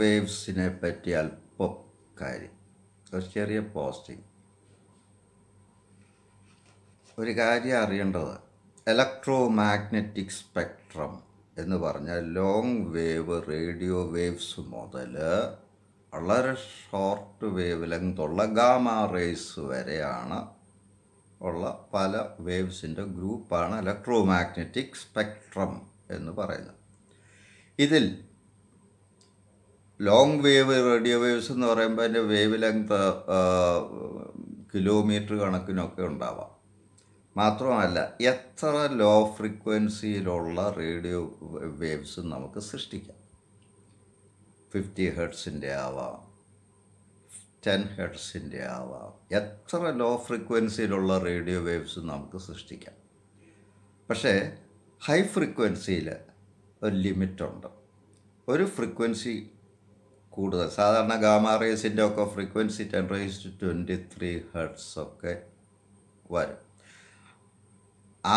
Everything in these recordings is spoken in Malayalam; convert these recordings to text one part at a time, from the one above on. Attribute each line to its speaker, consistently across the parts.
Speaker 1: വേവ്സിനെ പറ്റി അല്പം കാര്യം ഒരു ചെറിയ പോസ്റ്റിംഗ് ഒരു കാര്യം അറിയേണ്ടത് ഇലക്ട്രോ മാഗ്നറ്റിക് സ്പെക്ട്രം എന്ന് പറഞ്ഞാൽ ലോങ് വേവ് റേഡിയോ വേവ്സ് മുതൽ വളരെ ഷോർട്ട് വേവ് ലെങ്തുള്ള ഗാമ റേസ് വരെയാണ് ഉള്ള പല വേവ്സിൻ്റെ ഗ്രൂപ്പാണ് ഇലക്ട്രോ മാഗ്നറ്റിക് സ്പെക്ട്രം എന്ന് പറയുന്നത് ഇതിൽ ലോങ് വേവ് റേഡിയോ വേവ്സ് എന്ന് പറയുമ്പോൾ അതിൻ്റെ വേവ് ലെങ്ത് കിലോമീറ്റർ കണക്കിനൊക്കെ ഉണ്ടാവാം മാത്രമല്ല എത്ര ലോ ഫ്രീക്വൻസിയിലുള്ള റേഡിയോ വേവ്സ് നമുക്ക് സൃഷ്ടിക്കാം ഫിഫ്റ്റി ഹെഡ്സിൻ്റെ ആവാം ടെൻ ഹെഡ്സിൻ്റെ ആവാം എത്ര ലോ ഫ്രീക്വൻസിയിലുള്ള റേഡിയോ വേവ്സ് നമുക്ക് സൃഷ്ടിക്കാം പക്ഷേ ഹൈ ഫ്രീക്വൻസിയിൽ ഒരു ലിമിറ്റുണ്ട് ഒരു ഫ്രീക്വൻസി കൂടുതൽ സാധാരണ ഗാമാ ഒക്കെ frequency ten raise twenty three hertz ഒക്കെ വരും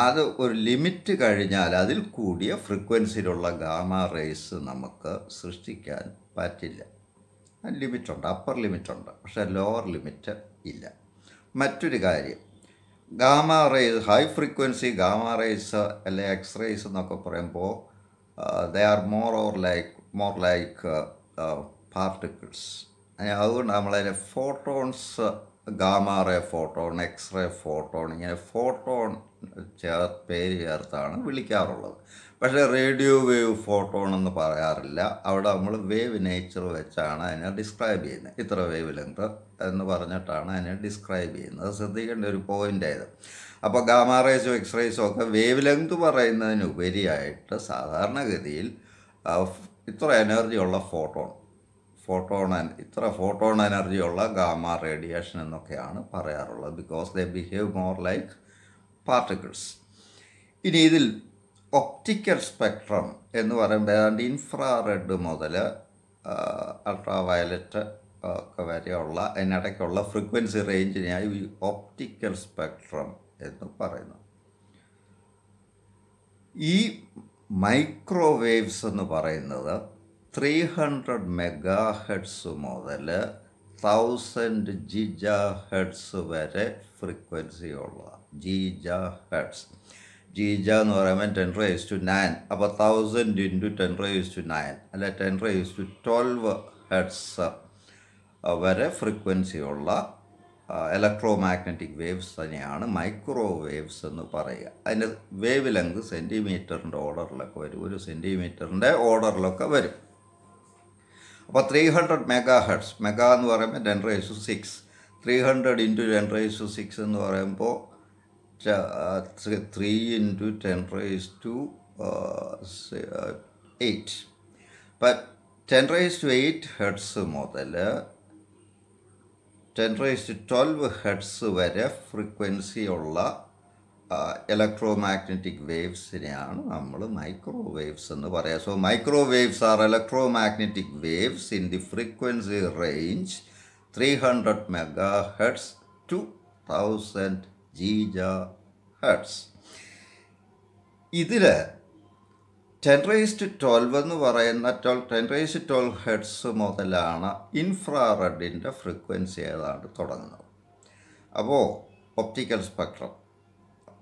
Speaker 1: അത് ഒരു ലിമിറ്റ് കഴിഞ്ഞാൽ അതിൽ കൂടിയ ഫ്രീക്വൻസിയിലുള്ള ഗാമാ റേസ് നമുക്ക് സൃഷ്ടിക്കാൻ പറ്റില്ല ലിമിറ്റുണ്ട് അപ്പർ ലിമിറ്റുണ്ട് പക്ഷേ ലോവർ ലിമിറ്റ് ഇല്ല മറ്റൊരു കാര്യം gamma rays high frequency gamma rays അല്ലെ എക്സ് റേസ് എന്നൊക്കെ പറയുമ്പോൾ they are more or like more like particles അതുകൊണ്ട് നമ്മളതിനെ photons gamma ray photon X ray photon ഇങ്ങനെ ഫോട്ടോൺ ചേർ പേര് ചേർത്താണ് വിളിക്കാറുള്ളത് പക്ഷേ റേഡിയോ വേവ് ഫോട്ടോൺ എന്ന് പറയാറില്ല അവിടെ നമ്മൾ വേവ് നേച്ചർ വെച്ചാണ് അതിനെ ഡിസ്ക്രൈബ് ചെയ്യുന്നത് ഇത്ര വേവ് ലെങ്ത് എന്ന് പറഞ്ഞിട്ടാണ് അതിനെ ഡിസ്ക്രൈബ് ചെയ്യുന്നത് ശ്രദ്ധിക്കേണ്ട ഒരു പോയിൻ്റ് ആയത് അപ്പോൾ ഗാമാ റേസോ എക്സ്റേസോ ഒക്കെ വേവ് ലെങ്ത് പറയുന്നതിനുപരിയായിട്ട് സാധാരണഗതിയിൽ ഇത്ര എനർജി ഉള്ള ഫോട്ടോൺ ഫോട്ടോൺ ഇത്ര ഫോട്ടോൺ എനർജിയുള്ള ഉള്ള ഗാമ റേഡിയേഷൻ എന്നൊക്കെയാണ് പറയാറുള്ളത് because they behave more like particles ഇനി ഇതിൽ ഒപ്റ്റിക്കൽ സ്പെക്ട്രം എന്ന് പറയുമ്പോൾ ഏതാണ്ട് ഇൻഫ്രാറെഡ് മുതൽ അൾട്രാ വയലറ്റ് ഒക്കെ വരെയുള്ള അതിനിടയ്ക്കുള്ള ഫ്രീക്വൻസി റേഞ്ചിനെയായി ഈ ഒപ്റ്റിക്കൽ സ്പെക്ട്രം എന്ന് പറയുന്നു ഈ മൈക്രോവേവ്സ് എന്ന് പറയുന്നത് ത്രീ ഹൺഡ്രഡ് മെഗാ ഹെഡ്സ് മുതൽ തൗസൻഡ് ജിജ ഹെഡ്സ് വരെ ഫ്രീക്വൻസിയുള്ള ജീജ ഹെഡ്സ് ജീജ എന്ന് പറയുമ്പോൾ ടെൻ റേസ് ടു നയൻ അപ്പോൾ thousand into ten raise to nine അല്ലെ ten raise to twelve hertz വരെ ഫ്രീക്വൻസിയുള്ള ഇലക്ട്രോ മാഗ്നറ്റിക് വേവ്സ് തന്നെയാണ് മൈക്രോ വേവ്സ് എന്ന് പറയുക അതിൻ്റെ വേവ് ലെങ്ത് സെൻറ്റിമീറ്ററിൻ്റെ ഓർഡറിലൊക്കെ വരും ഒരു സെൻറ്റിമീറ്ററിൻ്റെ ഓർഡറിലൊക്കെ വരും അപ്പോൾ three hundred megahertz mega എന്ന് പറയുമ്പോൾ ten raise six three hundred into ten raise six എന്ന് പറയുമ്പോൾ three into ten raise to eight അപ്പം ten raise to eight hertz മുതൽ ten raise to twelve hertz വരെ ഫ്രീക്വൻസി ഉള്ള ഇലക്ട്രോമാഗ്നറ്റിക് വേവ്സിനെയാണ് നമ്മൾ മൈക്രോവേവ്സ് എന്ന് പറയുക so microwaves are electromagnetic waves in the frequency range three hundred megahertz to thousand gigahertz ഇതിൽ ടെൻ ടു ട്വൽവ് എന്ന് പറയുന്ന twelve ten to twelve hertz മുതലാണ് ഇൻഫ്രാറെഡിൻ്റെ ഫ്രീക്വൻസി ഏതാണ്ട് തുടങ്ങുന്നത് അപ്പോൾ ഒപ്റ്റിക്കൽ സ്പെക്ട്രം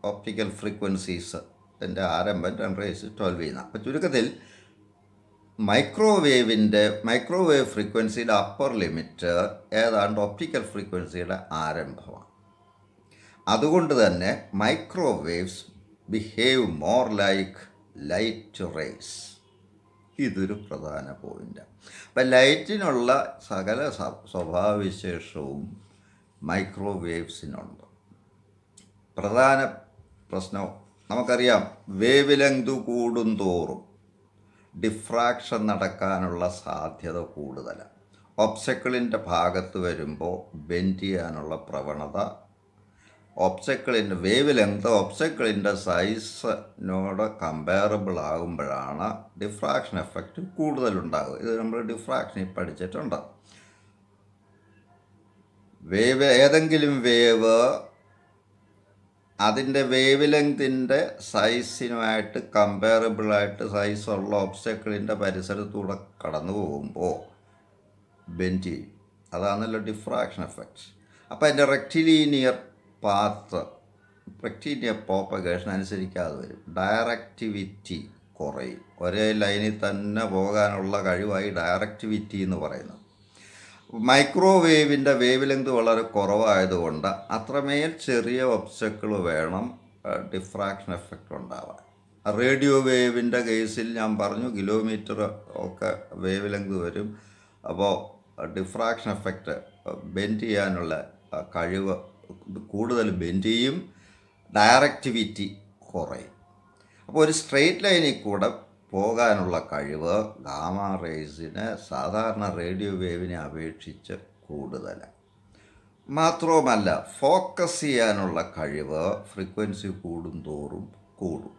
Speaker 1: ഓപ്റ്റിക്കൽ ഫ്രീക്വൻസീസ് ഇതിൻ്റെ ആരംഭം രണ്ട് വയസ്സ് ട്വൽവ് ചെയ്യുന്ന അപ്പോൾ ചുരുക്കത്തിൽ മൈക്രോവേവിൻ്റെ മൈക്രോവേവ് ഫ്രീക്വൻസിയുടെ അപ്പർ ലിമിറ്റ് ഏതാണ്ട് ഓപ്റ്റിക്കൽ ഫ്രീക്വൻസിയുടെ ആരംഭമാണ് അതുകൊണ്ട് തന്നെ microwaves behave more like light rays ഇതൊരു പ്രധാന പോയിൻ്റാണ് അപ്പം ലൈറ്റിനുള്ള സകല സ്വഭാവവിശേഷവും മൈക്രോവേവ്സിനുണ്ട് പ്രധാന പ്രശ്നവും നമുക്കറിയാം വേവ് ലെങ്ത് കൂടുന്തോറും ഡിഫ്രാക്ഷൻ നടക്കാനുള്ള സാധ്യത കൂടുതലാണ് ഒബ്സക്കിളിൻ്റെ ഭാഗത്ത് വരുമ്പോൾ ബെൻഡ് ചെയ്യാനുള്ള പ്രവണത ഒബ്സക്കിളിൻ്റെ വേവ് ലെങ്ത് ഒബ്സക്കിളിൻ്റെ സൈസിനോട് കമ്പയറബിൾ ആകുമ്പോഴാണ് ഡിഫ്രാക്ഷൻ എഫക്റ്റ് കൂടുതലുണ്ടാകുക ഇത് നമ്മൾ ഡിഫ്രാക്ഷനിൽ പഠിച്ചിട്ടുണ്ട് വേവ് ഏതെങ്കിലും വേവ് അതിൻ്റെ വേവ് ലെങ്തിൻ്റെ സൈസിനുമായിട്ട് കമ്പയറബിളായിട്ട് സൈസുള്ള ഒബ്സ്റ്റക്കിളിൻ്റെ പരിസരത്തൂടെ കടന്നു പോകുമ്പോൾ ബെൻഡ് ചെയ്യും അതാണല്ലോ ഡിഫ്രാക്ഷൻ എഫക്റ്റ് അപ്പോൾ അതിൻ്റെ റെക്റ്റിലീനിയർ പാത്ത് റെക്റ്റിലീനിയർ പോപ്പഗേഷൻ അനുസരിക്കാതെ വരും ഡയറക്റ്റിവിറ്റി കുറയും ഒരേ ലൈനിൽ തന്നെ പോകാനുള്ള കഴിവായി ഡയറക്റ്റിവിറ്റി എന്ന് പറയുന്നത് മൈക്രോവേവിൻ്റെ വേവ് ലെങ്ത് വളരെ കുറവായതുകൊണ്ട് അത്രമേൽ ചെറിയ ഒബ്സ്റ്റക്കിൾ വേണം ഡിഫ്രാക്ഷൻ എഫക്റ്റ് ഉണ്ടാവാൻ റേഡിയോ വേവിൻ്റെ കേസിൽ ഞാൻ പറഞ്ഞു കിലോമീറ്റർ ഒക്കെ വേവ് ലെങ്ത് വരും അപ്പോൾ ഡിഫ്രാക്ഷൻ എഫക്റ്റ് ബെൻഡ് ചെയ്യാനുള്ള കഴിവ് കൂടുതൽ ബെൻഡ് ചെയ്യും ഡയറക്റ്റിവിറ്റി കുറയും അപ്പോൾ ഒരു സ്ട്രെയിറ്റ് ലൈനിൽ കൂടെ പോകാനുള്ള കഴിവ് ഗാമ റേസിന് സാധാരണ റേഡിയോ വേവിനെ അപേക്ഷിച്ച് കൂടുതലാണ് മാത്രവുമല്ല ഫോക്കസ് ചെയ്യാനുള്ള കഴിവ് ഫ്രീക്വൻസി കൂടും തോറും കൂടും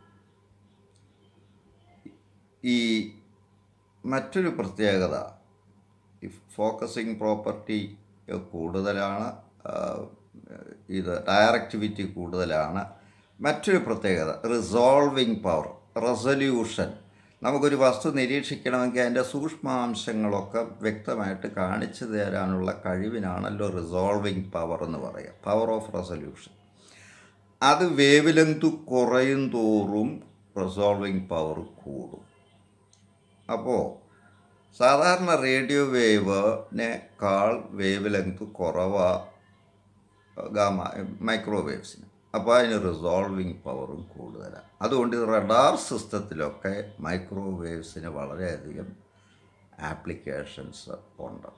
Speaker 1: ഈ മറ്റൊരു പ്രത്യേകത ഈ ഫോക്കസിങ് പ്രോപ്പർട്ടി കൂടുതലാണ് ഇത് ഡയറക്റ്റിവിറ്റി കൂടുതലാണ് മറ്റൊരു പ്രത്യേകത റിസോൾവിങ് പവർ റെസൊല്യൂഷൻ നമുക്കൊരു വസ്തു നിരീക്ഷിക്കണമെങ്കിൽ അതിൻ്റെ സൂക്ഷ്മാംശങ്ങളൊക്കെ വ്യക്തമായിട്ട് കാണിച്ചു തരാനുള്ള കഴിവിനാണല്ലോ റിസോൾവിങ് പവർ എന്ന് പറയുക പവർ ഓഫ് റെസൊല്യൂഷൻ അത് വേവ് ലെങ്ത് കുറയും തോറും റിസോൾവിങ് പവർ കൂടും അപ്പോൾ സാധാരണ റേഡിയോ വേവിനേക്കാൾ വേവ് ലെങ്ത് കുറവ ഗാമ മൈക്രോവേവ്സിന് അപ്പോൾ അതിന് റിസോൾവിങ് പവറും കൂടുതലാണ് അതുകൊണ്ട് റഡാർ സിസ്റ്റത്തിലൊക്കെ മൈക്രോവേവ്സിന് വളരെയധികം ആപ്ലിക്കേഷൻസ് ഉണ്ട്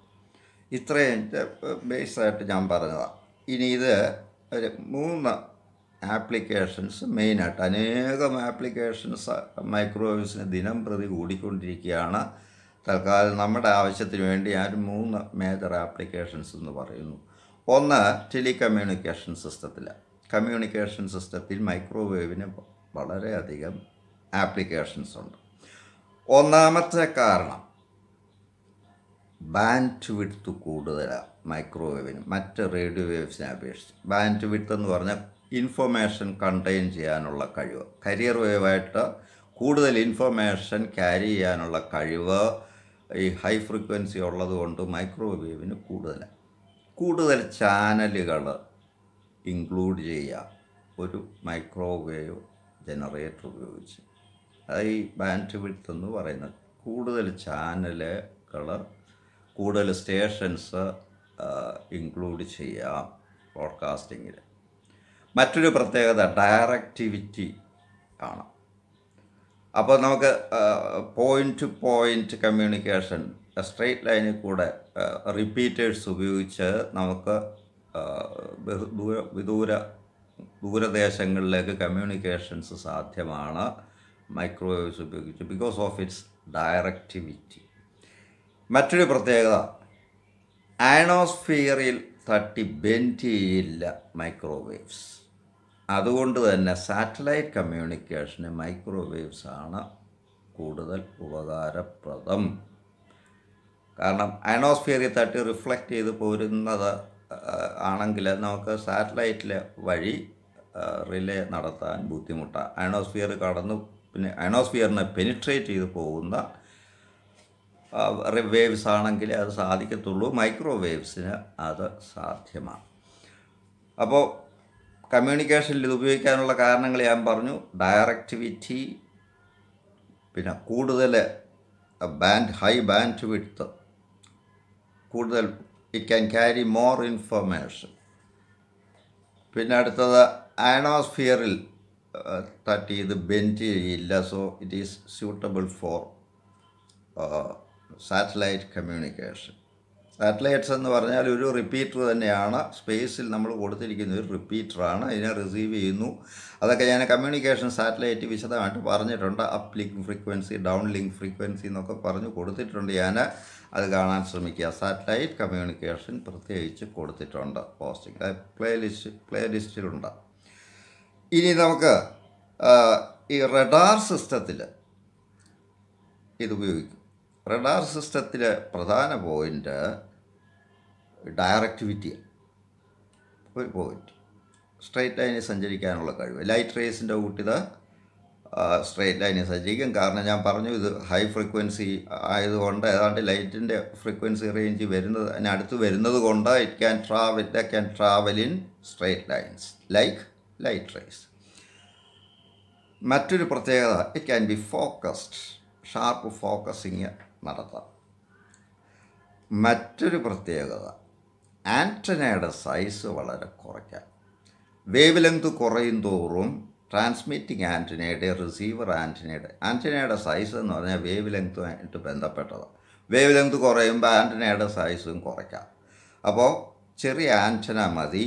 Speaker 1: ഇത്രയും ബേസായിട്ട് ഞാൻ പറഞ്ഞതാണ് ഇനി ഇത് ഒരു മൂന്ന് ആപ്ലിക്കേഷൻസ് മെയിനായിട്ട് അനേകം ആപ്ലിക്കേഷൻസ് മൈക്രോവേവ്സിന് ദിനം പ്രതി കൂടിക്കൊണ്ടിരിക്കുകയാണ് തൽക്കാലം നമ്മുടെ ആവശ്യത്തിന് വേണ്ടി ആ മൂന്ന് മേജർ ആപ്ലിക്കേഷൻസ് എന്ന് പറയുന്നു ഒന്ന് ടെലികമ്മ്യൂണിക്കേഷൻ സിസ്റ്റത്തിലാണ് കമ്മ്യൂണിക്കേഷൻ സിസ്റ്റത്തിൽ മൈക്രോവേവിന് വളരെയധികം ആപ്ലിക്കേഷൻസ് ഉണ്ട് ഒന്നാമത്തെ കാരണം ബാൻഡ് വിഡ്ത്ത് കൂടുതലാണ് മൈക്രോവേവിന് മറ്റ് റേഡിയോ വേവ്സിനെ അപേക്ഷിച്ച് ബാൻഡ് വിഡ്ത്ത് എന്ന് പറഞ്ഞാൽ ഇൻഫർമേഷൻ കണ്ടെയ്ൻ ചെയ്യാനുള്ള കഴിവ് കരിയർ വേവായിട്ട് കൂടുതൽ ഇൻഫർമേഷൻ ക്യാരി ചെയ്യാനുള്ള കഴിവ് ഈ ഹൈ ഫ്രീക്വൻസി ഉള്ളതുകൊണ്ട് മൈക്രോവേവിന് കൂടുതലാണ് കൂടുതൽ ചാനലുകൾ ഇൻക്ലൂഡ് ചെയ്യുക ഒരു മൈക്രോവേവ് ജനറേറ്റർ ഉപയോഗിച്ച് അത് ഈ ബാൻഡ് വിത്ത് എന്ന് പറയുന്നത് കൂടുതൽ ചാനലുകൾ കൂടുതൽ സ്റ്റേഷൻസ് ഇൻക്ലൂഡ് ചെയ്യാം ബ്രോഡ്കാസ്റ്റിങ്ങിൽ മറ്റൊരു പ്രത്യേകത ഡയറക്റ്റിവിറ്റി ആണ് അപ്പോൾ നമുക്ക് point to point communication straight ലൈനിൽ കൂടെ റിപ്പീറ്റേഴ്സ് ഉപയോഗിച്ച് നമുക്ക് ദൂര വിദൂര ദൂരദേശങ്ങളിലേക്ക് കമ്മ്യൂണിക്കേഷൻസ് സാധ്യമാണ് മൈക്രോവേവ്സ് ഉപയോഗിച്ച് ബിക്കോസ് ഓഫ് ഇറ്റ്സ് ഡയറക്റ്റിവിറ്റി മറ്റൊരു പ്രത്യേകത ആനോസ്ഫിയറിൽ തട്ടി ബെൻഡ് ചെയ്യില്ല മൈക്രോവേവ്സ് അതുകൊണ്ട് തന്നെ സാറ്റലൈറ്റ് കമ്മ്യൂണിക്കേഷന് മൈക്രോവേവ്സ് ആണ് കൂടുതൽ ഉപകാരപ്രദം കാരണം അയണോസ്ഫിയറിൽ തട്ടി റിഫ്ലക്റ്റ് ചെയ്ത് പോരുന്നത് ആണെങ്കിൽ നമുക്ക് സാറ്റലൈറ്റിലെ വഴി റിലേ നടത്താൻ ബുദ്ധിമുട്ടാണ് അയണോസ്ഫിയർ കടന്ന് പിന്നെ അയണോസ്ഫിയറിനെ പെനിട്രേറ്റ് ചെയ്ത് പോകുന്ന വേവ്സ് ആണെങ്കിൽ അത് സാധിക്കത്തുള്ളൂ മൈക്രോവേവ്സിന് അത് സാധ്യമാണ് അപ്പോൾ കമ്മ്യൂണിക്കേഷനിൽ ഇത് ഉപയോഗിക്കാനുള്ള കാരണങ്ങൾ ഞാൻ പറഞ്ഞു ഡയറക്റ്റിവിറ്റി പിന്നെ കൂടുതൽ ബാൻഡ് ഹൈ ബാൻഡ് വിഡ്ത്ത് കൂടുതൽ it can carry more information പിന്നെ അടുത്തത് അയണോസ്ഫിയറിൽ തട്ടി ഇത് ബെൻഡ് ചെയ്യില്ല so it is suitable for satellite communication satellites എന്ന് പറഞ്ഞാൽ ഒരു റിപ്പീറ്റർ തന്നെയാണ് സ്പേസിൽ നമ്മൾ കൊടുത്തിരിക്കുന്ന ഒരു റിപ്പീറ്ററാണ് ഇതിനെ റിസീവ് ചെയ്യുന്നു അതൊക്കെ ഞാൻ കമ്മ്യൂണിക്കേഷൻ സാറ്റലൈറ്റ് വിശദമായിട്ട് പറഞ്ഞിട്ടുണ്ട് up frequency downlink frequency എന്നൊക്കെ പറഞ്ഞു കൊടുത്തിട്ടുണ്ട് ഞാൻ അത് കാണാൻ ശ്രമിക്കുക സാറ്റലൈറ്റ് കമ്മ്യൂണിക്കേഷൻ പ്രത്യേകിച്ച് കൊടുത്തിട്ടുണ്ട് പോസ്റ്റിംഗ് പ്ലേലിസ്റ്റ് പ്ലേലിസ്റ്റിലുണ്ട് ഇനി നമുക്ക് ഈ റഡാർ സിസ്റ്റത്തിൽ ഇതുപയോഗിക്കും റഡാർ സിസ്റ്റത്തിലെ പ്രധാന പോയിൻ്റ് ഡയറക്റ്റിവിറ്റി ഒരു പോയിൻറ്റ് സ്ട്രെയിറ്റ് ലൈനിൽ സഞ്ചരിക്കാനുള്ള കഴിവ് ലൈറ്റ് റേസിൻ്റെ കൂട്ടിത് സ്ട്രെയിറ്റ് ലൈനിൽ സജ്ജിക്കും കാരണം ഞാൻ പറഞ്ഞു ഇത് ഹൈ ഫ്രീക്വൻസി ആയതുകൊണ്ട് ഏതാണ്ട് ലൈറ്റിൻ്റെ ഫ്രീക്വൻസി റേഞ്ച് വരുന്നത് അതിന് അടുത്ത് വരുന്നത് കൊണ്ട് it can travel it can travel in straight lines like light rays മറ്റൊരു പ്രത്യേകത it can be focused sharp focusing നടത്താം മറ്റൊരു പ്രത്യേകത ആൻറ്റനയുടെ സൈസ് വളരെ കുറയ്ക്കാം വേവ് ലെങ്ത് കുറയും തോറും ട്രാൻസ്മിറ്റിംഗ് ആൻറ്റിനയുടെ റിസീവർ ആൻറ്റിനയുടെ ആൻറ്റിനയുടെ സൈസ് എന്ന് പറഞ്ഞാൽ വേവ് ലെങ്ത്തുമായിട്ട് ബന്ധപ്പെട്ടതാണ് വേവ് ലെങ്ത് കുറയുമ്പോൾ ആൻറ്റിനയുടെ സൈസും കുറയ്ക്കാം അപ്പോൾ ചെറിയ ആൻറ്റന മതി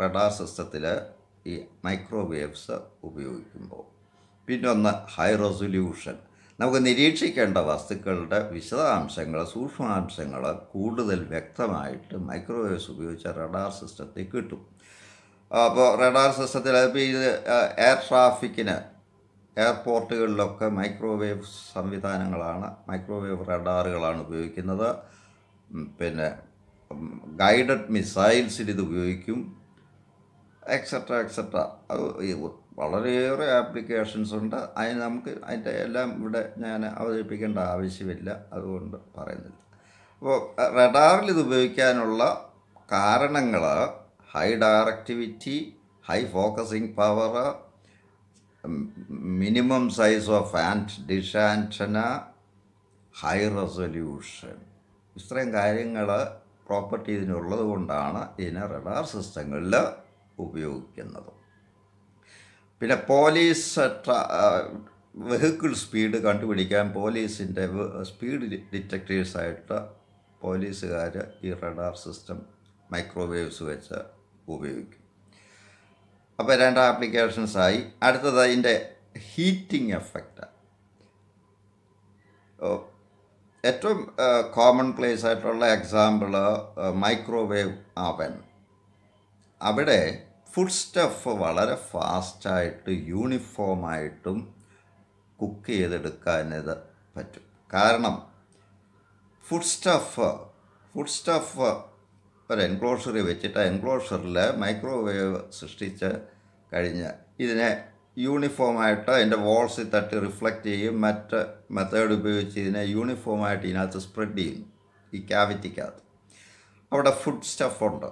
Speaker 1: റഡാർ സിസ്റ്റത്തിൽ ഈ മൈക്രോവേവ്സ് ഉപയോഗിക്കുമ്പോൾ പിന്നെ ഒന്ന് ഹൈ റെസൊല്യൂഷൻ നമുക്ക് നിരീക്ഷിക്കേണ്ട വസ്തുക്കളുടെ വിശദാംശങ്ങൾ സൂക്ഷ്മാംശങ്ങൾ കൂടുതൽ വ്യക്തമായിട്ട് മൈക്രോവേവ്സ് ഉപയോഗിച്ച റഡാർ സിസ്റ്റത്തിൽ കിട്ടും അപ്പോൾ റഡാർ സിസ്റ്റത്തിൽ അതിപ്പോൾ ഇത് എയർ ട്രാഫിക്കിന് എയർപോർട്ടുകളിലൊക്കെ മൈക്രോവേവ് സംവിധാനങ്ങളാണ് മൈക്രോവേവ് റഡാറുകളാണ് ഉപയോഗിക്കുന്നത് പിന്നെ ഗൈഡഡ് മിസൈൽസിൽ ഇത് ഉപയോഗിക്കും എക്സെട്ര എക്സെട്ര അത് വളരെയേറെ ആപ്ലിക്കേഷൻസ് ഉണ്ട് അതിന് നമുക്ക് അതിൻ്റെ എല്ലാം ഇവിടെ ഞാൻ അവതരിപ്പിക്കേണ്ട ആവശ്യമില്ല അതുകൊണ്ട് പറയുന്നില്ല അപ്പോൾ റഡാറിൽ ഇത് ഉപയോഗിക്കാനുള്ള കാരണങ്ങൾ high directivity high focusing power minimum size of and dimension high resolution ഇത്രയും കാര്യങ്ങൾ പ്രോപ്പർട്ടി ഇതിനുള്ളത് കൊണ്ടാണ് ഇതിനെ റഡാർ സിസ്റ്റങ്ങളിൽ ഉപയോഗിക്കുന്നത് പിന്നെ പോലീസ് വെഹിക്കിൾ സ്പീഡ് കണ്ടുപിടിക്കാൻ പോലീസിൻ്റെ സ്പീഡ് ഡിറ്റക്ടേഴ്സായിട്ട് പോലീസുകാർ ഈ റഡാർ സിസ്റ്റം മൈക്രോവേവ്സ് വെച്ച് ഉപയോഗിക്കും അപ്പോൾ രണ്ട് ആപ്ലിക്കേഷൻസായി അടുത്തത് അതിൻ്റെ ഹീറ്റിംഗ് എഫക്റ്റാണ് ഏറ്റവും കോമൺ പ്ലേസ് ആയിട്ടുള്ള എക്സാമ്പിൾ മൈക്രോവേവ് അവൻ അവിടെ ഫുഡ് സ്റ്റഫ് വളരെ ഫാസ്റ്റായിട്ട് യൂണിഫോമായിട്ടും കുക്ക് ചെയ്തെടുക്കാനത് പറ്റും കാരണം ഫുഡ് സ്റ്റഫ് ഫുഡ് സ്റ്റഫ് ഒരു എൻക്ലോഷർ വെച്ചിട്ട് എൻക്ലോഷറിൽ മൈക്രോവേവ് സൃഷ്ടിച്ച് കഴിഞ്ഞ് ഇതിനെ യൂണിഫോമായിട്ട് അതിൻ്റെ വോൾസിൽ തട്ടി റിഫ്ലക്റ്റ് ചെയ്യും മറ്റ് മെത്തേഡ് ഉപയോഗിച്ച് ഇതിനെ യൂണിഫോമായിട്ട് ഇതിനകത്ത് സ്പ്രെഡ് ചെയ്യുന്നു ഈ ക്യാവിറ്റിക്കകത്ത് അവിടെ ഫുഡ് സ്റ്റഫുണ്ട്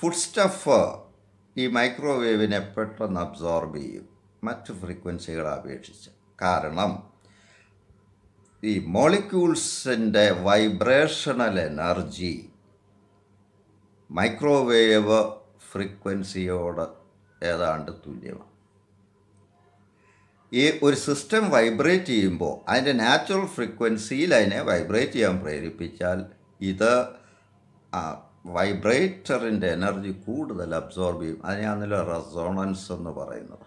Speaker 1: ഫുഡ് സ്റ്റഫ് ഈ മൈക്രോവേവിനെ പെട്ടെന്ന് അബ്സോർബ് ചെയ്യും മറ്റ് ഫ്രീക്വൻസികളെ അപേക്ഷിച്ച് കാരണം ഈ മോളിക്യൂൾസിൻ്റെ വൈബ്രേഷണൽ എനർജി മൈക്രോവേവ് ഫ്രീക്വൻസിയോട് ഏതാണ്ട് തുല്യമാണ് ഈ ഒരു സിസ്റ്റം വൈബ്രേറ്റ് ചെയ്യുമ്പോൾ അതിൻ്റെ നാച്ചുറൽ ഫ്രീക്വൻസിയിൽ അതിനെ വൈബ്രേറ്റ് ചെയ്യാൻ പ്രേരിപ്പിച്ചാൽ ഇത് വൈബ്രേറ്ററിൻ്റെ എനർജി കൂടുതൽ അബ്സോർബ് ചെയ്യും അതിനാണല്ലോ റെസോണൻസ് എന്ന് പറയുന്നത്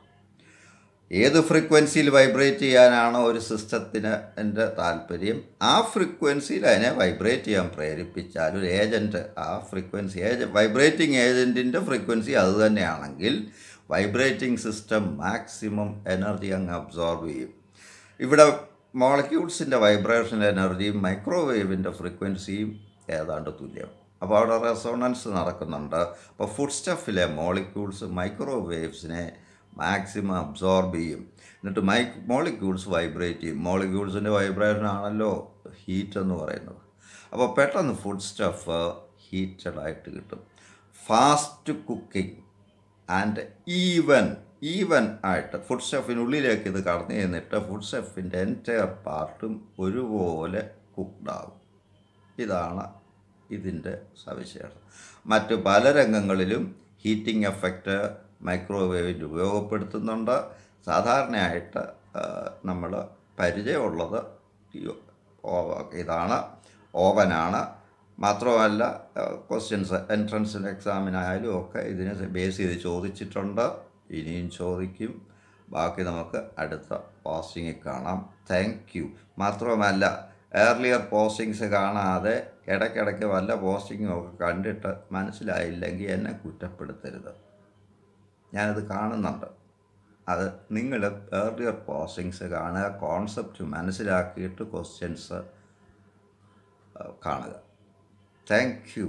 Speaker 1: ഏത് ഫ്രീക്വൻസിയിൽ വൈബ്രേറ്റ് ചെയ്യാനാണോ ഒരു സിസ്റ്റത്തിന് എൻ്റെ താല്പര്യം ആ ഫ്രീക്വൻസിയിൽ അതിനെ വൈബ്രേറ്റ് ചെയ്യാൻ പ്രേരിപ്പിച്ചാൽ ഒരു ഏജൻറ്റ് ആ ഫ്രീക്വൻസി ഏജ വൈബ്രേറ്റിംഗ് ഏജൻറ്റിൻ്റെ ഫ്രീക്വൻസി അത് തന്നെയാണെങ്കിൽ വൈബ്രേറ്റിംഗ് സിസ്റ്റം മാക്സിമം എനർജി അങ്ങ് അബ്സോർബ് ചെയ്യും ഇവിടെ മോളിക്യൂൾസിൻ്റെ വൈബ്രേഷൻ എനർജിയും മൈക്രോവേവിൻ്റെ ഫ്രീക്വൻസിയും ഏതാണ്ട് തുല്യം അപ്പോൾ അവിടെ റെസോണൻസ് നടക്കുന്നുണ്ട് അപ്പോൾ ഫുഡ് സ്റ്റഫിലെ മോളിക്യൂൾസ് മൈക്രോവേവ്സിനെ മാക്സിമം അബ്സോർബ് ചെയ്യും എന്നിട്ട് മൈ മോളിക്യൂൾസ് വൈബ്രേറ്റ് ചെയ്യും മോളിക്യൂൾസിൻ്റെ വൈബ്രേഷൻ ആണല്ലോ ഹീറ്റ് എന്ന് പറയുന്നത് അപ്പോൾ പെട്ടെന്ന് ഫുഡ് സ്റ്റഫ് ഹീറ്റഡായിട്ട് കിട്ടും fast cooking and even even ആയിട്ട് ഫുഡ് സ്റ്റഫിനുള്ളിലേക്ക് ഇത് കടന്നു ചെന്നിട്ട് ഫുഡ് സ്റ്റഫിൻ്റെ എൻറ്റയർ പാർട്ടും ഒരുപോലെ കുക്ക്ഡാകും ഇതാണ് ഇതിൻ്റെ സവിശേഷത മറ്റ് പല രംഗങ്ങളിലും ഹീറ്റിംഗ് എഫക്റ്റ് മൈക്രോവേവിൽ ഉപയോഗപ്പെടുത്തുന്നുണ്ട് സാധാരണയായിട്ട് നമ്മൾ പരിചയമുള്ളത് ഇതാണ് ഓവനാണ് മാത്രമല്ല ക്വസ്റ്റ്യൻസ് എൻട്രൻസ് എക്സാമിനായാലും ഒക്കെ ഇതിനെ ബേസ് ചെയ്ത് ചോദിച്ചിട്ടുണ്ട് ഇനിയും ചോദിക്കും ബാക്കി നമുക്ക് അടുത്ത പോസ്റ്റിങ്ങിൽ കാണാം താങ്ക് യു മാത്രമല്ല ഏർലിയർ പോസ്റ്റിങ്സ് കാണാതെ ഇടയ്ക്കിടയ്ക്ക് വല്ല പോസ്റ്റിങ്ങും ഒക്കെ കണ്ടിട്ട് മനസ്സിലായില്ലെങ്കിൽ എന്നെ കുറ്റപ്പെടുത്തരുത് ഞാനത് കാണുന്നുണ്ട് അത് നിങ്ങൾ ഏർലിയർ പോസ്റ്റിങ്സ് കാണുക കോൺസെപ്റ്റ് മനസ്സിലാക്കിയിട്ട് ക്വസ്റ്റ്യൻസ് കാണുക താങ്ക് യു